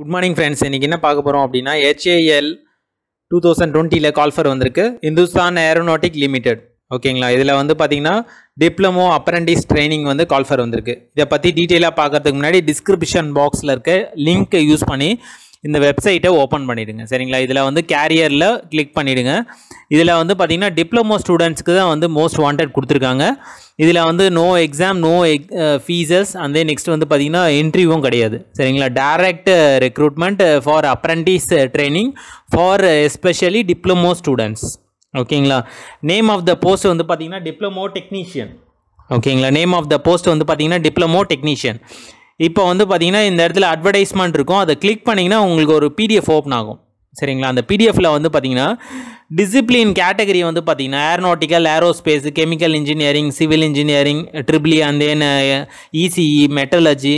good morning friends இன்றைக்கி என்ன பார்க்க போகிறோம் அப்படின்னா ஹெச்ஏஎல் டூ தௌசண்ட் டுவெண்ட்டியில் கால்ஃபர் வந்திருக்கு இந்துஸ்தான் ஏரோநாட்டிக் லிமிடெட் ஓகேங்களா இதில் வந்து பார்த்தீங்கன்னா டிப்ளமோ அப்ரண்டிஸ் ட்ரைனிங் வந்து கால்ஃபர் வந்திருக்கு இதை பற்றி டீட்டெயிலாக பார்க்குறதுக்கு முன்னாடி டிஸ்கிரிப்ஷன் பாக்ஸில் இருக்க லிங்க்கை யூஸ் பண்ணி இந்த வெப்சைட்டை ஓப்பன் பண்ணிவிடுங்க சரிங்களா இதில் வந்து கேரியரில் கிளிக் பண்ணிவிடுங்க இதில் வந்து பார்த்திங்கன்னா டிப்ளமோ ஸ்டூடெண்ட்ஸ்க்கு தான் வந்து மோஸ்ட் வாண்டட் கொடுத்துருக்காங்க இதில் வந்து no exam no ex fees அந்த நெக்ஸ்ட் வந்து பார்த்திங்கன்னா இன்டர்வியூவும் கிடையாது சரிங்களா direct recruitment for apprentice training for especially diploma students ஓகேங்களா நேம் ஆஃப் த போஸ்ட் வந்து பார்த்திங்கன்னா டிப்ளமோ டெக்னீஷியன் ஓகேங்களா நேம் ஆஃப் த போஸ்ட் வந்து பார்த்திங்கன்னா டிப்ளமோ டெக்னீஷியன் இப்போ வந்து பார்த்தீங்கன்னா இந்த இடத்துல அட்வர்டைஸ்மெண்ட் இருக்கும் அதை கிளிக் பண்ணிங்கன்னா உங்களுக்கு ஒரு பிடிஎஃப் ஓப்பன் ஆகும் சரிங்களா அந்த பிடிஎஃப்பில் வந்து பார்த்தீங்கன்னா டிசிப்ளின் கேட்டகரி வந்து பார்த்திங்கன்னா aeronautical aerospace chemical engineering civil engineering triple E and then ECE metallurgy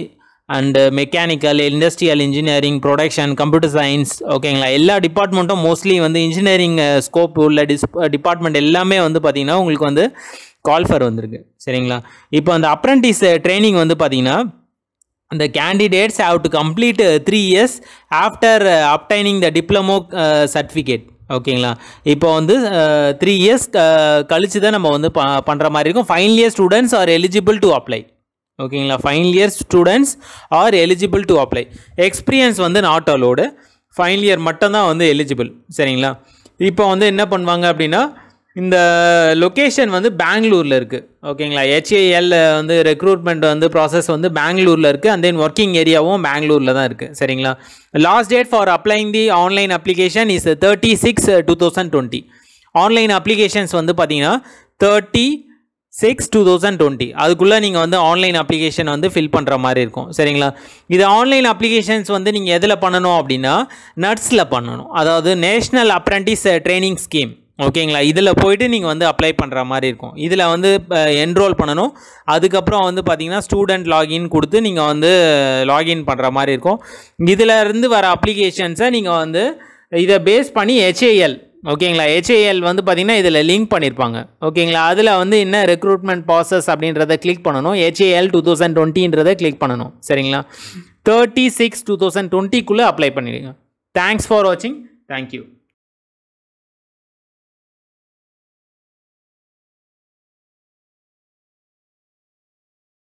and mechanical industrial engineering production computer science ஓகேங்களா எல்லா டிபார்ட்மெண்ட்டும் மோஸ்ட்லி வந்து இன்ஜினியரிங் ஸ்கோப் uh, உள்ள டிஸ் டிபார்ட்மெண்ட் uh, எல்லாமே வந்து பார்த்திங்கன்னா உங்களுக்கு வந்து கால்ஃபர் வந்திருக்கு சரிங்களா இப்போ அந்த அப்ரண்டிஸ் ட்ரைனிங் uh, வந்து பார்த்திங்கன்னா the candidates have to complete uh, three years after uh, obtaining the diploma uh, certificate ஓகேங்களா இப்போ வந்து த்ரீ இயர்ஸ் கழித்து தான் நம்ம வந்து ப பண்ணுற மாதிரி இருக்கும் final year students are eligible to apply ஓகேங்களா final year students are eligible to apply experience வந்து நாட் அலோடு ஃபைனல் இயர் மட்டும்தான் வந்து எலிஜிபிள் சரிங்களா இப்போ வந்து என்ன பண்ணுவாங்க அப்படின்னா இந்த லொக்கேஷன் வந்து பெங்களூரில் இருக்குது ஓகேங்களா ஹெச்ஏஎல் வந்து ரெக்ரூட்மெண்ட் வந்து ப்ராசஸ் வந்து பெங்களூரில் இருக்குது அண்ட் தென் ஒர்க்கிங் ஏரியாவும் பெங்களூரில் தான் இருக்குது சரிங்களா last date for applying the online application is thirty six two thousand twenty online applications வந்து பார்த்தீங்கன்னா thirty six two thousand twenty அதுக்குள்ளே நீங்கள் வந்து ஆன்லைன் அப்ளிகேஷன் வந்து ஃபில் பண்ணுற மாதிரி இருக்கும் சரிங்களா இது ஆன்லைன் அப்ளிகேஷன்ஸ் வந்து நீங்கள் எதில் பண்ணணும் அப்படின்னா நட்ஸில் பண்ணணும் அதாவது நேஷ்னல் அப்ரண்டிஸ் ட்ரைனிங் ஸ்கீம் ஓகேங்களா இதில் போயிட்டு நீங்கள் வந்து அப்ளை பண்ணுற மாதிரி இருக்கும் இதில் வந்து என்ரோல் பண்ணணும் அதுக்கப்புறம் வந்து பார்த்திங்கன்னா ஸ்டூடெண்ட் லாகின் கொடுத்து நீங்கள் வந்து லாகின் பண்ணுற மாதிரி இருக்கும் இதிலருந்து வர அப்ளிகேஷன்ஸை நீங்கள் வந்து இதை பேஸ் பண்ணி ஹெச்ஏஎல் ஓகேங்களா ஹெச்ஏஎல் வந்து பார்த்திங்கன்னா இதில் லிங்க் பண்ணியிருப்பாங்க ஓகேங்களா அதில் வந்து என்ன ரெக்ரூட்மெண்ட் ப்ராசஸ் அப்படின்றத கிளிக் பண்ணணும் ஹெச்ஏஎல் டூ தௌசண்ட் டுவெண்ட்டின்றதை கிளிக் பண்ணணும் சரிங்களா தேர்ட்டி சிக்ஸ் டூ தௌசண்ட் டுவெண்ட்டிக்குள்ளே அப்ளை பண்ணிடுங்க தேங்க்ஸ் ஃபார் வாட்சிங் தேங்க்யூ